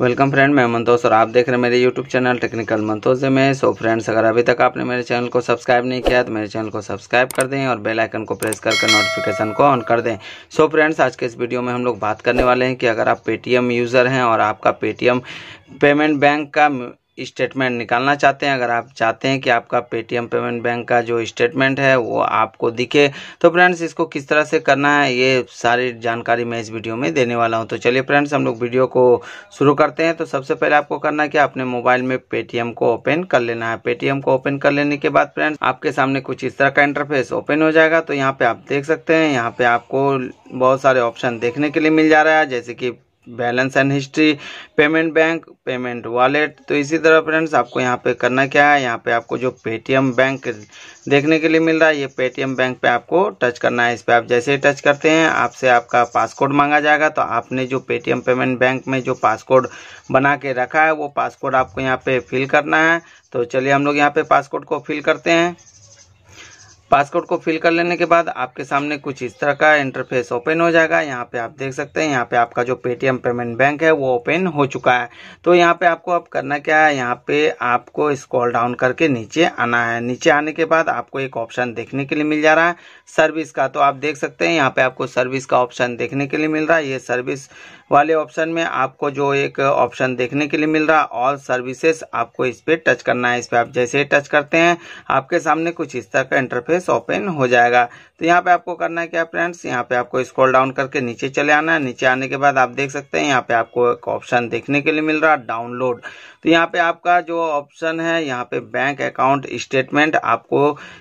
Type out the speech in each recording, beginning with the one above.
welcome friend मैं मंतोष और आप देख रहे हैं मेरे यूट्यूब चैनल टेक्निकल मंतोष में सो फ्रेंड्स अगर अभी तक आपने मेरे चैनल को सब्सक्राइब नहीं किया तो मेरे चैनल को सब्सक्राइब कर दें और बेल आइकन को प्रेस करके नोटिफिकेशन को ऑन कर दें सो so फ्रेंड्स आज के इस वीडियो में हम लोग बात करने वाले हैं कि अगर आप पेटीएम यूज़र हैं और आपका पेटीएम पेमेंट बैंक का स्टेटमेंट निकालना चाहते हैं अगर आप चाहते हैं कि आपका पेटीएम पेमेंट बैंक का जो स्टेटमेंट है वो आपको दिखे तो फ्रेंड्स इसको किस तरह से करना है ये सारी जानकारी मैं इस वीडियो में देने वाला हूँ तो चलिए फ्रेंड्स हम लोग वीडियो को शुरू करते हैं तो सबसे पहले आपको करना है कि अपने मोबाइल में पेटीएम को ओपन कर लेना है पेटीएम को ओपन कर लेने के बाद फ्रेंड्स आपके सामने कुछ इस तरह का इंटरफेस ओपन हो जाएगा तो यहाँ पे आप देख सकते हैं यहाँ पे आपको बहुत सारे ऑप्शन देखने के लिए मिल जा रहा है जैसे कि balance and history payment bank payment wallet तो इसी तरह फ्रेंड्स आपको यहाँ पे करना क्या है यहाँ पे आपको जो पेटीएम बैंक देखने के लिए मिल रहा है ये पेटीएम बैंक पे आपको टच करना है इस पर आप जैसे ही टच करते हैं आपसे आपका पासकोड मांगा जाएगा तो आपने जो पेटीएम पेमेंट बैंक में जो पासकोड बना के रखा है वो पासकोड आपको यहाँ पे फिल करना है तो चलिए हम लोग यहाँ पे पासकोड को फिल करते हैं पासकोड को फिल कर लेने के बाद आपके सामने कुछ इस तरह का इंटरफेस ओपन हो जाएगा यहाँ पे आप देख सकते हैं यहाँ पे आपका जो पेटीएम पेमेंट बैंक है वो ओपन हो चुका है तो यहाँ पे आपको अब करना क्या है यहाँ पे आपको स्क्रॉल डाउन करके नीचे आना है नीचे आने के बाद आपको एक ऑप्शन देखने के लिए मिल जा रहा है सर्विस का तो आप देख सकते हैं यहाँ पे आपको सर्विस का ऑप्शन देखने के लिए मिल रहा है ये सर्विस वाले ऑप्शन में आपको जो एक ऑप्शन देखने के लिए मिल रहा है ऑल सर्विसेस आपको इस पर टच करना है इस पर आप जैसे ही टच करते हैं आपके सामने कुछ इस तरह का इंटरफेस इंटरफेस ओपन हो जाएगा तो यहाँ पे आपको करना है क्या फ्रेंड्स यहाँ पे आपको स्क्रॉल डाउन करके नीचे चले आना है नीचे आने के बाद आप देख सकते हैं यहाँ पे आपको एक ऑप्शन देखने के लिए मिल रहा है डाउनलोड तो यहाँ पे आपका जो ऑप्शन है यहाँ पे बैंक अकाउंट स्टेटमेंट आपको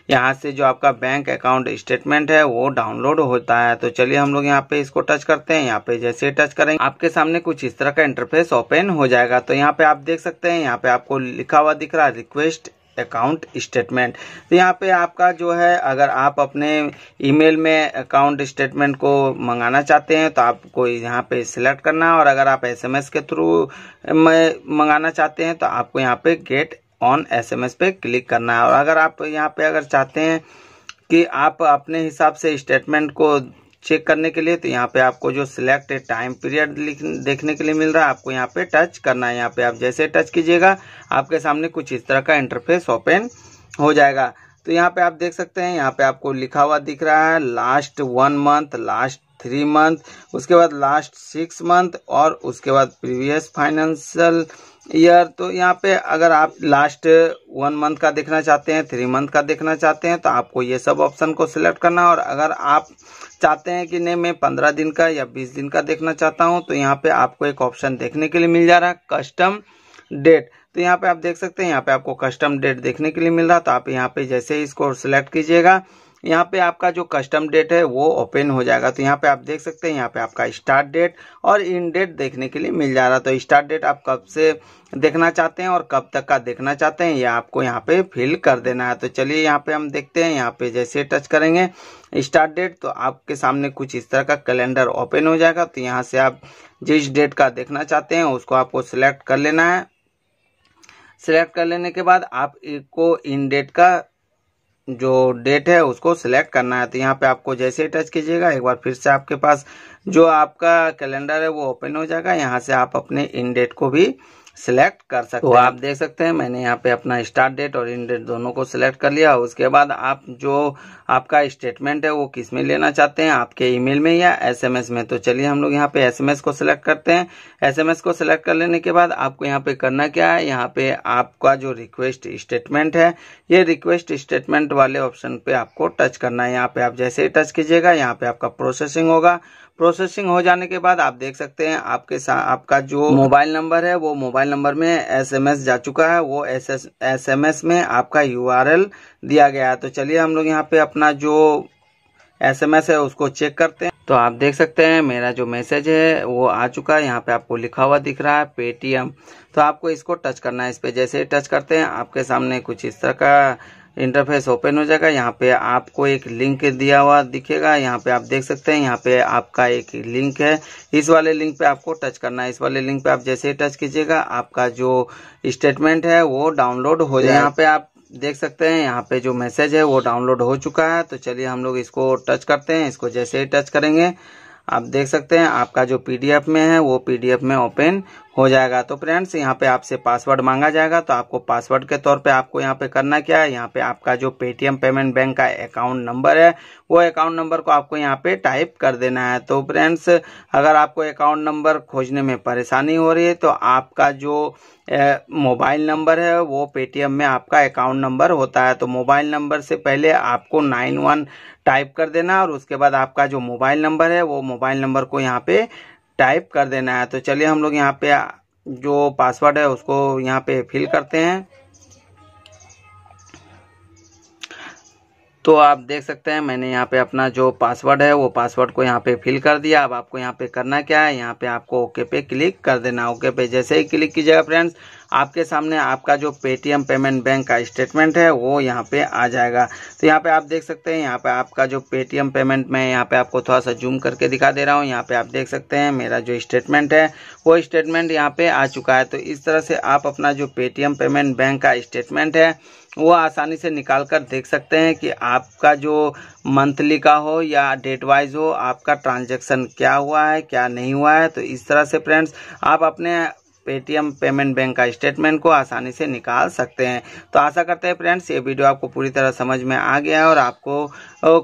यहाँ से जो आपका बैंक अकाउंट स्टेटमेंट है वो डाउनलोड होता है तो चलिए हम लोग यहाँ पे इसको टच करते हैं यहाँ पे जैसे टच करेंगे आपके सामने कुछ इस तरह का इंटरफेस ओपन हो जाएगा तो यहाँ पे आप देख सकते हैं यहाँ पे आपको लिखा हुआ दिख रहा है रिक्वेस्ट अकाउंट स्टेटमेंट तो यहाँ पे आपका जो है अगर आप अपने ईमेल में अकाउंट स्टेटमेंट को मंगाना चाहते हैं तो आपको यहाँ पे सिलेक्ट करना है और अगर आप एसएमएस के थ्रू मंगाना चाहते हैं तो आपको यहाँ पे गेट ऑन एसएमएस पे क्लिक करना है और अगर आप यहाँ पे अगर चाहते हैं कि आप अपने हिसाब से स्टेटमेंट को चेक करने के लिए तो यहाँ पे आपको जो सिलेक्ट टाइम पीरियड देखने के लिए मिल रहा है आपको यहाँ पे टच करना है यहाँ पे आप जैसे टच कीजिएगा आपके सामने कुछ इस तरह का इंटरफेस ओपन हो जाएगा तो यहाँ पे आप देख सकते हैं यहाँ पे आपको लिखा हुआ दिख रहा है last one month last three month उसके बाद लास्ट सिक्स मंथ और उसके बाद प्रीवियस फाइनेंशियल ईयर तो यहाँ पे अगर आप लास्ट वन मंथ का देखना चाहते हैं थ्री मंथ का देखना चाहते हैं तो आपको ये सब ऑप्शन को सिलेक्ट करना और अगर आप चाहते हैं कि नहीं मैं पंद्रह दिन का या बीस दिन का देखना चाहता हूँ तो यहाँ पे आपको एक ऑप्शन देखने के लिए मिल जा रहा है कस्टम डेट तो यहाँ पे आप देख सकते हैं यहाँ पे आपको कस्टम डेट देखने के लिए मिल रहा तो आप यहाँ पे जैसे ही इसको सिलेक्ट कीजिएगा यहाँ पे आपका जो कस्टम डेट है वो ओपन हो जाएगा तो यहाँ पे आप देख सकते हैं यहाँ पे आपका स्टार्ट डेट और इन डेट देखने के लिए मिल जा रहा तो स्टार्ट डेट आप कब से देखना चाहते हैं और कब तक का देखना चाहते हैं ये आपको यहाँ पे फिल कर देना है तो चलिए यहाँ पे हम देखते हैं यहाँ पे जैसे टच करेंगे स्टार्ट डेट तो आपके सामने कुछ इस तरह का कैलेंडर ओपन हो जाएगा तो यहाँ से आप जिस डेट का देखना चाहते हैं उसको आपको सिलेक्ट कर लेना है सिलेक्ट कर लेने के बाद आप को इन डेट का जो डेट है उसको सिलेक्ट करना है तो यहाँ पे आपको जैसे टच कीजिएगा एक बार फिर से आपके पास जो आपका कैलेंडर है वो ओपन हो जाएगा यहाँ से आप अपने इन डेट को भी सिलेक्ट कर सकते तो हैं आप देख सकते हैं मैंने यहाँ पे अपना स्टार्ट डेट और इन डेट दोनों को सिलेक्ट कर लिया उसके बाद आप जो आपका स्टेटमेंट है वो किस में लेना चाहते हैं आपके ईमेल में या एसएमएस में तो चलिए हम लोग यहाँ पे एसएमएस को सिलेक्ट करते हैं एसएमएस को सिलेक्ट कर लेने के बाद आपको यहाँ पे करना क्या है यहाँ पे आपका जो रिक्वेस्ट स्टेटमेंट है ये रिक्वेस्ट स्टेटमेंट वाले ऑप्शन पे आपको टच करना है यहाँ पे आप जैसे ही टच कीजिएगा यहाँ पे आपका प्रोसेसिंग होगा प्रोसेसिंग हो जाने के बाद आप देख सकते हैं आपके आपका जो मोबाइल नंबर है वो मोबाइल मोबाइल नंबर में एसएमएस जा चुका है वो एसएमएस में आपका यूआरएल दिया गया है तो चलिए हम लोग यहाँ पे अपना जो एसएमएस है उसको चेक करते हैं तो आप देख सकते हैं मेरा जो मैसेज है वो आ चुका है यहाँ पे आपको लिखा हुआ दिख रहा है पेटीएम तो आपको इसको टच करना है इस पर जैसे टच करते हैं आपके सामने कुछ इस तरह का इंटरफेस ओपन हो जाएगा यहाँ पे आपको एक लिंक दिया हुआ दिखेगा यहाँ पे आप देख सकते हैं यहाँ पे आपका एक लिंक है इस वाले लिंक पे आपको टच करना है इस वाले लिंक पे आप जैसे ही टच कीजिएगा आपका जो स्टेटमेंट है वो डाउनलोड हो जाए यहाँ पे आप देख सकते हैं यहाँ पे जो मैसेज है वो डाउनलोड हो चुका है तो चलिए हम लोग इसको टच करते हैं इसको जैसे ही टच करेंगे आप देख सकते हैं आपका जो पीडीएफ में है वो पीडीएफ में ओपन हो जाएगा तो फ्रेंड्स यहाँ पे आपसे पासवर्ड मांगा जाएगा तो आपको पासवर्ड के तौर पे आपको यहाँ पे करना क्या है यहाँ पे आपका जो पेटीएम पेमेंट बैंक का अकाउंट नंबर है वो अकाउंट नंबर को आपको यहाँ पे टाइप कर देना है तो फ्रेंड्स अगर आपको अकाउंट नंबर खोजने में परेशानी हो रही है तो आपका जो मोबाइल नंबर है वो पेटीएम में आपका अकाउंट नंबर होता है तो मोबाइल नंबर से पहले आपको नाइन वन टाइप कर देना और उसके बाद आपका जो मोबाइल नंबर है वो मोबाइल नंबर को यहाँ पे टाइप कर देना है तो चलिए हम लोग यहाँ पे जो पासवर्ड है उसको यहाँ पे फिल करते हैं तो आप देख सकते हैं मैंने यहाँ पे अपना जो पासवर्ड है वो पासवर्ड को यहाँ पे फिल कर दिया अब आपको यहाँ पे करना क्या है यहाँ पे आपको ओके पे क्लिक कर देना ओके पे जैसे ही क्लिक कीजिएगा फ्रेंड्स आपके सामने आपका जो पेटीएम पेमेंट बैंक का स्टेटमेंट है वो यहाँ पे आ जाएगा तो यहाँ पे आप देख सकते हैं यहाँ पे आपका जो पेटीएम पेमेंट मैं यहाँ पे आपको थोड़ा सा जूम करके दिखा दे रहा हूँ यहाँ पे आप देख सकते हैं मेरा जो स्टेटमेंट है वो स्टेटमेंट यहाँ पे आ चुका है तो इस तरह से आप अपना जो पेटीएम पेमेंट बैंक का स्टेटमेंट है वो आसानी से निकाल कर देख सकते हैं कि आपका जो मंथली का हो या डेट वाइज हो आपका ट्रांजैक्शन क्या हुआ है क्या नहीं हुआ है तो इस तरह से फ्रेंड्स आप अपने पेटीएम पेमेंट बैंक का स्टेटमेंट को आसानी से निकाल सकते हैं तो आशा करते हैं फ्रेंड्स ये वीडियो आपको पूरी तरह समझ में आ गया है और आपको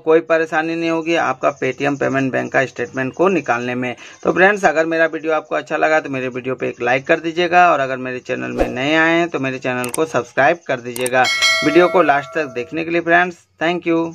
कोई परेशानी नहीं होगी आपका पेटीएम पेमेंट बैंक का स्टेटमेंट को निकालने में तो फ्रेंड्स अगर मेरा वीडियो आपको अच्छा लगा तो मेरे वीडियो पर एक लाइक कर दीजिएगा और अगर मेरे चैनल में नए आए हैं तो मेरे चैनल को सब्सक्राइब कर दीजिएगा वीडियो को लास्ट तक देखने के लिए फ्रेंड्स थैंक यू